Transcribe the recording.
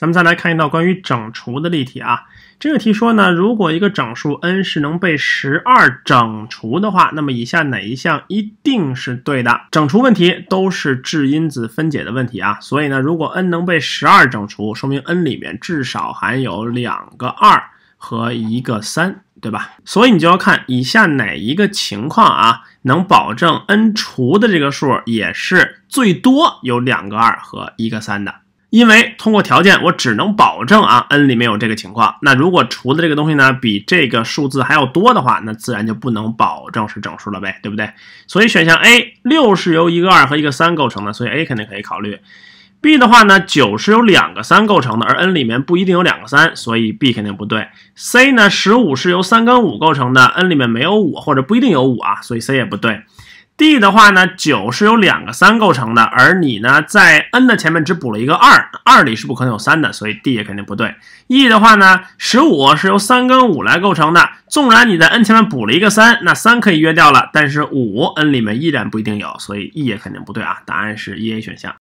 咱们再来看一道关于整除的例题啊。这个题说呢，如果一个整数 n 是能被十二整除的话，那么以下哪一项一定是对的？整除问题都是质因子分解的问题啊。所以呢，如果 n 能被十二整除，说明 n 里面至少含有两个二和一个三，对吧？所以你就要看以下哪一个情况啊，能保证 n 除的这个数也是最多有两个二和一个三的。因为通过条件，我只能保证啊，n 里面有这个情况。那如果除的这个东西呢，比这个数字还要多的话，那自然就不能保证是整数了呗，对不对？所以选项 A，六是由一个二和一个三构成的，所以 A 肯定可以考虑。B 的话呢，九是由两个三构成的，而 n 里面不一定有两个三，所以 B 肯定不对。C 呢，十五是由三跟五构成的，n 里面没有五或者不一定有五啊，所以 C 也不对。D 的话呢，九是由两个三构成的，而你呢在 n 的前面只补了一个二，二里是不可能有三的，所以 D 也肯定不对。E 的话呢，十五是由三跟五来构成的，纵然你在 n 前面补了一个三，那三可以约掉了，但是五 n 里面依然不一定有，所以 E 也肯定不对啊。答案是 E A 选项。